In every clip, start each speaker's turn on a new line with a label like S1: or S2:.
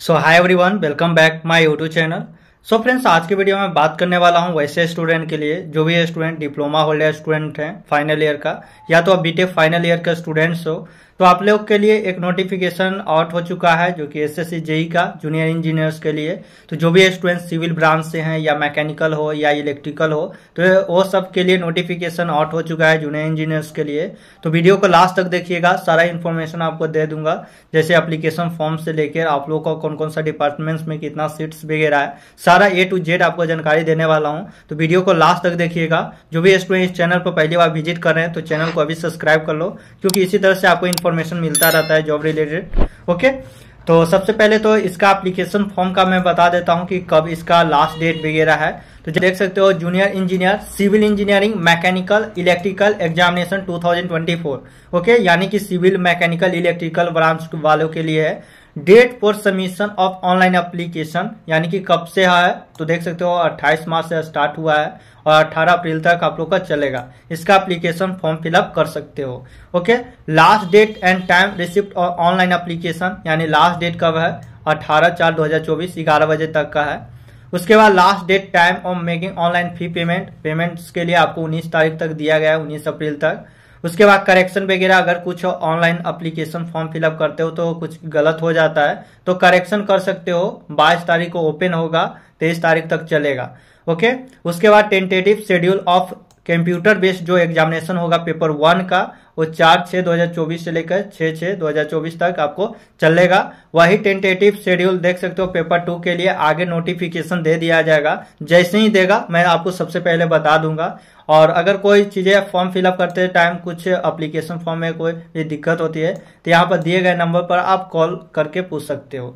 S1: So hi everyone welcome back my YouTube channel so friends आज की video में बात करने वाला हूँ वैसे स्टूडेंट के लिए जो भी स्टूडेंट डिप्लोमा होल्डर स्टूडेंट हैं फाइनल ईयर का या तो आप बीटेक फाइनल ईयर के स्टूडेंट्स हो तो आप लोग के लिए एक नोटिफिकेशन आउट हो चुका है जो कि एस एस जेई का जूनियर इंजीनियर्स के लिए तो जो भी स्टूडेंट सिविल ब्रांच से हैं या मैकेनिकल हो या इलेक्ट्रिकल हो तो वो सब के लिए नोटिफिकेशन आउट हो चुका है जूनियर इंजीनियर्स के लिए तो वीडियो को लास्ट तक देखिएगा सारा इन्फॉर्मेशन आपको दे दूंगा जैसे अप्लीकेशन फॉर्म से लेकर आप लोगों का कौन कौन सा डिपार्टमेंट्स में कितना सीट्स वगैरह है सारा ए टू जेड आपको जानकारी देने वाला हूँ तो वीडियो को लास्ट तक देखिएगा जो भी स्टूडेंट इस चैनल पर पहली बार विजिट कर रहे हैं तो चैनल को अभी सब्सक्राइब कर लो क्योंकि इसी तरह से आपको इन्फॉर्मेशन मिलता रहता है जॉब रिलेटेड ओके तो सबसे पहले तो इसका एप्लीकेशन फॉर्म का मैं बता देता हूं कि कब इसका लास्ट डेट वगैरह है तो देख सकते हो junior engineer civil engineering mechanical electrical examination 2024 okay यानी कि सिविल मैकेनिकल इलेक्ट्रिकल ब्रांच वालों के लिए है date for submission of online application यानी कि कब से है तो देख सकते हो 28 मार्च से स्टार्ट हुआ है और 18 अप्रैल तक आप लोग का चलेगा इसका एप्लीकेशन फॉर्म फिलअप कर सकते हो okay last date and time receipt online application यानी लास्ट डेट कब है 18 चार 2024 ग्यारह बजे तक का है उसके बाद last date time of making online fee payment payments के लिए आपको 19 तारीख तक दिया गया है 19 अप्रैल तक उसके बाद करेक्शन वगैरह अगर कुछ ऑनलाइन अप्लीकेशन फॉर्म फिलअप करते हो तो कुछ गलत हो जाता है तो करेक्शन कर सकते हो बाईस तारीख को ओपन होगा तेईस तारीख तक चलेगा ओके उसके बाद tentative schedule of computer based जो एग्जामिनेशन होगा पेपर वन का वो चार छः 2024 से लेकर छः छः 2024 तक आपको चलेगा वही टेंटेटिव शेड्यूल देख सकते हो पेपर टू के लिए आगे नोटिफिकेशन दे दिया जाएगा जैसे ही देगा मैं आपको सबसे पहले बता दूंगा और अगर कोई चीज़ें फॉर्म फिलअप करते टाइम कुछ अप्लीकेशन फॉर्म में कोई भी दिक्कत होती है तो यहाँ पर दिए गए नंबर पर आप कॉल करके पूछ सकते हो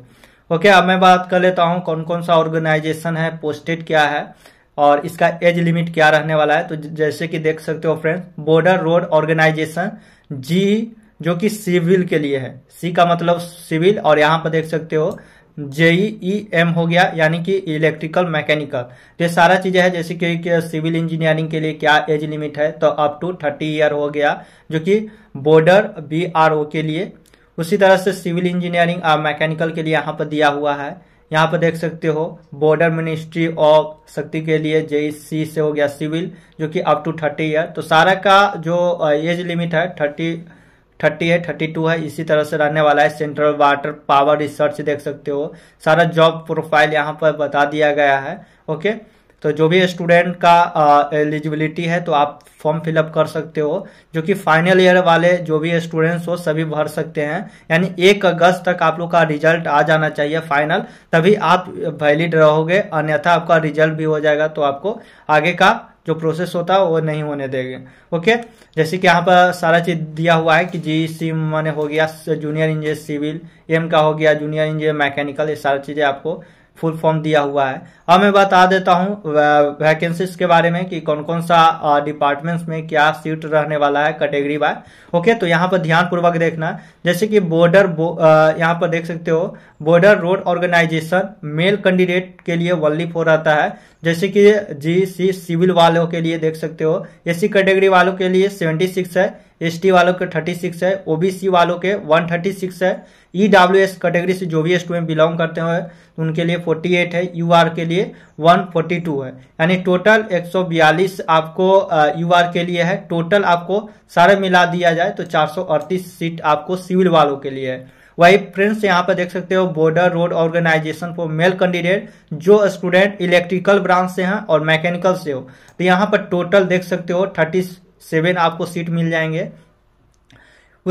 S1: ओके okay, अब मैं बात कर लेता हूँ कौन कौन सा ऑर्गेनाइजेशन है पोस्टेड क्या है और इसका एज लिमिट क्या रहने वाला है तो जैसे कि देख सकते हो फ्रेंड्स बॉर्डर रोड ऑर्गेनाइजेशन जी जो कि सिविल के लिए है सी का मतलब सिविल और यहाँ पर देख सकते हो जेई एम e हो गया यानी कि इलेक्ट्रिकल मैकेनिकल तो ये सारा चीजें है जैसे कि, कि सिविल इंजीनियरिंग के लिए क्या एज लिमिट है तो अप टू थर्टी ईयर हो गया जो कि बॉर्डर बी आर ओ के लिए उसी तरह से सिविल इंजीनियरिंग और मैकेनिकल के लिए यहाँ पर दिया हुआ है यहाँ पर देख सकते हो बॉर्डर मिनिस्ट्री ऑफ शक्ति के लिए जे सी e से हो गया सिविल जो कि अप टू थर्टी ईयर तो सारा का जो एज लिमिट है थर्टी थर्टी है थर्टी टू है इसी तरह से रहने वाला है सेंट्रल वाटर पावर रिसर्च देख सकते हो सारा जॉब प्रोफाइल यहाँ पर बता दिया गया है ओके तो जो भी स्टूडेंट का एलिजिबिलिटी है तो आप फॉर्म फिलअप कर सकते हो जो कि फाइनल ईयर वाले जो भी स्टूडेंट्स हो सभी भर सकते हैं यानी एक अगस्त तक आप लोग का रिजल्ट आ जाना चाहिए फाइनल तभी आप वैलिड रहोगे अन्यथा आपका रिजल्ट भी हो जाएगा तो आपको आगे का जो प्रोसेस होता है वो नहीं होने देंगे ओके जैसे कि यहाँ पर सारा चीज दिया हुआ है कि जी सी e मैंने हो गया जूनियर इंजीनियर सिविल एम का हो गया जूनियर इंजीनियर मैकेनिकल ये सारी चीज़ें आपको फुल फॉर्म दिया हुआ है अब मैं बता देता हूँ वैकेंसीज के बारे में कि कौन कौन सा डिपार्टमेंट्स में क्या सीट रहने वाला है कैटेगरी बाय ओके तो यहाँ पर ध्यानपूर्वक देखना जैसे कि बॉर्डर बो, यहाँ पर देख सकते हो border road organisation male candidate के लिए वल्ली फोर रहता है जैसे कि जी सी सिविल वालों के लिए देख सकते हो एस कैटेगरी वालों के लिए सेवेंटी है एस वालों के 36 है ओबीसी वालों के 136 है ई कैटेगरी से जो भी स्टूडेंट बिलोंग करते हैं उनके लिए 48 है यूआर के लिए 142 है यानी टोटल 142 आपको यूआर के लिए है टोटल आपको सारे मिला दिया जाए तो अड़तीस सीट आपको सिविल वालों के लिए है वही फ्रेंड्स यहाँ पर देख सकते हो border road organisation for male candidate जो स्टूडेंट इलेक्ट्रिकल ब्रांच से हैं और मैकेनिकल से हो तो यहाँ पर टोटल देख सकते हो थर्टी सेवन आपको सीट मिल जाएंगे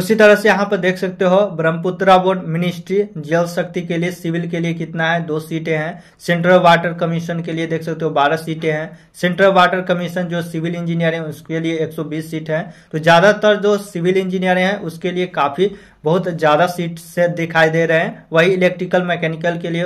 S1: उसी तरह से यहाँ पर देख सकते हो ब्रह्मपुत्रा बोर्ड मिनिस्ट्री जल शक्ति के लिए सिविल के लिए कितना है दो सीटें हैं सेंट्रल वाटर कमीशन के लिए देख सकते हो बारह सीटें हैं सेंट्रल वाटर कमीशन जो सिविल इंजीनियर है उसके लिए 120 सीट है तो ज़्यादातर जो सिविल इंजीनियर हैं उसके लिए काफ़ी बहुत ज़्यादा सीट से दिखाई दे रहे हैं वही इलेक्ट्रिकल मैकेनिकल के लिए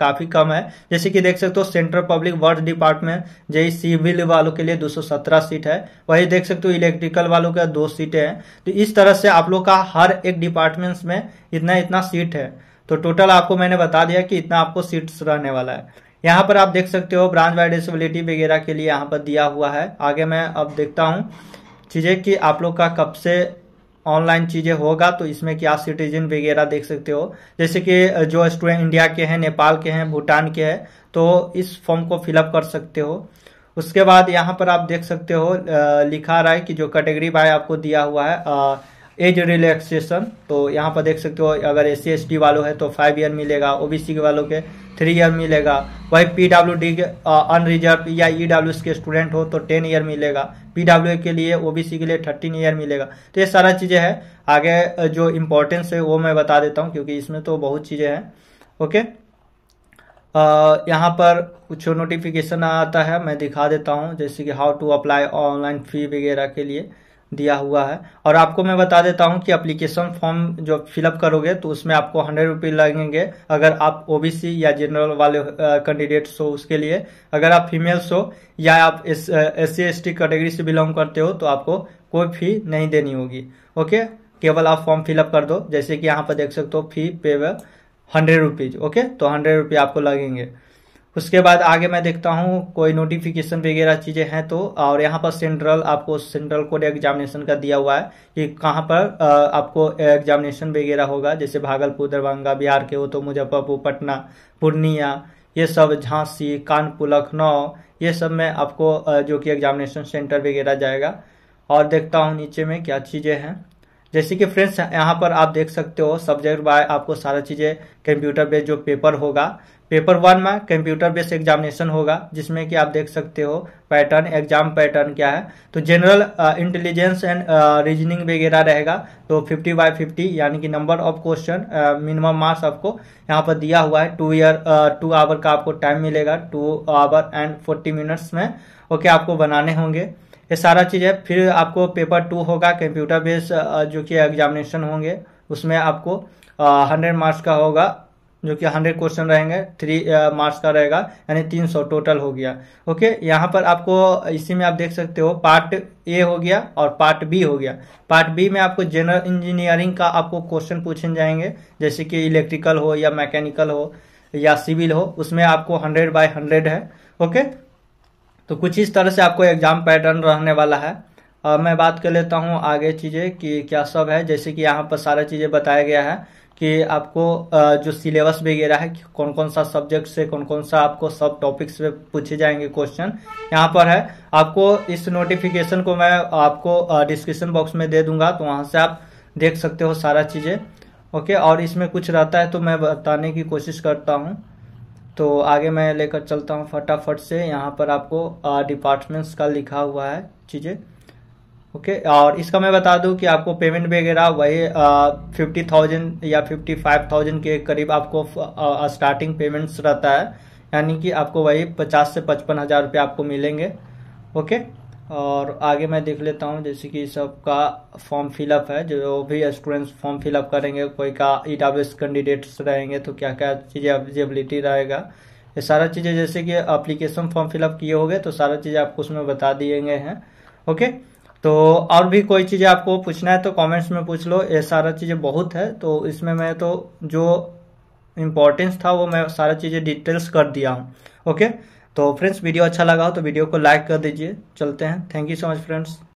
S1: काफ़ी कम है जैसे कि देख सकते हो सेंट्रल पब्लिक वर्क डिपार्टमेंट जय सिविल वालों के लिए 217 सीट है वही देख सकते हो इलेक्ट्रिकल वालों का दो सीटें हैं तो इस तरह से आप लोग का हर एक डिपार्टमेंट्स में इतना इतना सीट है तो टोटल आपको मैंने बता दिया कि इतना आपको सीट रहने वाला है यहाँ पर आप देख सकते हो ब्रांच वाइड डिसबिलिटी वगैरह के लिए यहाँ पर दिया हुआ है आगे मैं अब देखता हूँ चीज़ें कि आप लोग का कब से ऑनलाइन चीज़ें होगा तो इसमें क्या सिटीजन वगैरह देख सकते हो जैसे कि जो स्टूडेंट इंडिया के हैं नेपाल के हैं भूटान के हैं तो इस फॉर्म को फिलअप कर सकते हो उसके बाद यहाँ पर आप देख सकते हो लिखा रहा है कि जो कैटेगरी बाय आपको दिया हुआ है एज रिलैक्सेशन तो यहाँ पर देख सकते हो अगर एस सी वालों है तो फाइव ईयर मिलेगा ओबीसी के वालों के थ्री ईयर मिलेगा वही पी डब्ल्यू डी अनरिजर्व या ई e डब्ल्यू के स्टूडेंट हो तो टेन ईयर मिलेगा पी डब्ल्यू के लिए ओबीसी के लिए थर्टीन ईयर मिलेगा तो ये सारा चीज़ें हैं आगे जो इम्पोर्टेंस है वो मैं बता देता हूँ क्योंकि इसमें तो बहुत चीज़ें हैं ओके यहाँ पर कुछ नोटिफिकेशन आता है मैं दिखा देता हूँ जैसे कि how to apply online fee वगैरह के लिए दिया हुआ है और आपको मैं बता देता हूं कि एप्लीकेशन फॉर्म जो फिलअप करोगे तो उसमें आपको हंड्रेड रुपीज़ लगेंगे अगर आप ओबीसी या जनरल वाले कैंडिडेट्स हो उसके लिए अगर आप फीमेल्स हो या आप S C S T category से बिलोंग करते हो तो आपको कोई फी नहीं देनी होगी ओके केवल आप फॉर्म फिलअप कर दो जैसे कि यहाँ पर देख सकते हो fee pay hundred rupees okay तो हंड्रेड रुपये आपको लगेंगे उसके बाद आगे मैं देखता हूँ कोई नोटिफिकेशन वगैरह चीज़ें हैं तो और यहाँ पर सेंट्रल आपको सेंट्रल कोड एग्जामिनेशन का दिया हुआ है कि कहाँ पर आपको एग्जामिनेशन वगैरह होगा जैसे भागलपुर दरभंगा बिहार के हो तो मुजफ्फरपुर पटना पूर्णिया ये सब झांसी कानपुर लखनऊ ये सब में आपको जो कि एग्जामिनेशन सेंटर वगैरह जाएगा और देखता हूँ नीचे में क्या चीज़ें हैं जैसे कि फ्रेंड्स यहाँ पर आप देख सकते हो सब्जेक्ट बाय आपको सारा चीज़ें कंप्यूटर बेस्ड जो पेपर होगा पेपर वन में कंप्यूटर बेस्ड एग्जामिनेशन होगा जिसमें कि आप देख सकते हो पैटर्न एग्जाम पैटर्न क्या है तो जनरल इंटेलिजेंस एंड रीजनिंग वगैरह रहेगा तो 50 बाय 50 यानी कि number of question minimum marks आपको यहाँ पर दिया हुआ है टू ईयर टू आवर का आपको टाइम मिलेगा two hour and forty minutes में ओके okay, आपको बनाने होंगे ये सारा चीज़ है फिर आपको पेपर टू होगा कंप्यूटर बेस्ड जो कि एग्जामिनेशन होंगे उसमें आपको हंड्रेड मार्क्स का होगा जो कि हंड्रेड क्वेश्चन रहेंगे थ्री मार्क्स का रहेगा यानी तीन सौ टोटल हो गया ओके यहाँ पर आपको इसी में आप देख सकते हो पार्ट ए हो गया और पार्ट बी हो गया पार्ट बी में आपको जनरल इंजीनियरिंग का आपको क्वेश्चन पूछे जाएंगे जैसे कि इलेक्ट्रिकल हो या मैकेनिकल हो या सिविल हो उसमें आपको हंड्रेड बाय हंड्रेड है ओके तो कुछ इस तरह से आपको एग्ज़ाम पैटर्न रहने वाला है और मैं बात कर लेता हूँ आगे चीज़ें कि क्या सब है जैसे कि यहाँ पर सारा चीज़ें बताया गया है कि आपको जो सिलेबस वगैरह है कौन कौन सा सब्जेक्ट से कौन कौन सा आपको सब टॉपिक्स पे पूछे जाएंगे क्वेश्चन यहाँ पर है आपको इस नोटिफिकेशन को मैं आपको डिस्क्रिप्शन बॉक्स में दे दूंगा तो वहाँ से आप देख सकते हो सारा चीज़ें ओके और इसमें कुछ रहता है तो मैं बताने की कोशिश करता हूँ तो आगे मैं लेकर चलता हूँ फटाफट से यहाँ पर आपको डिपार्टमेंट्स का लिखा हुआ है चीज़ें ओके okay, और इसका मैं बता दूं कि आपको पेमेंट वगैरह वही फिफ्टी थाउजेंड या फिफ्टी फाइव थाउजेंड के करीब आपको स्टार्टिंग पेमेंट्स रहता है यानी कि आपको वही पचास से पचपन हज़ार रुपये आपको मिलेंगे ओके okay? और आगे मैं देख लेता हूँ जैसे कि सबका फॉर्म फिलअप है जो भी स्टूडेंट्स फॉर्म फिलअप करेंगे कोई का ई e कैंडिडेट्स रहेंगे तो क्या क्या चीज़ें एलिजिबिलिटी रहेगा ये सारा चीज़ें जैसे कि अप्लीकेशन फॉर्म फिलअप किए होंगे तो सारा चीज़ें आपको उसमें बता दिए गए हैं ओके तो और भी कोई चीज़ें आपको पूछना है तो कमेंट्स में पूछ लो ये सारा चीज़ें बहुत है तो इसमें मैं तो जो इम्पोर्टेंस था वो मैं सारा चीज़ें डिटेल्स कर दिया हूँ ओके तो फ्रेंड्स वीडियो अच्छा लगा हो तो वीडियो को लाइक कर दीजिए चलते हैं thank you so much friends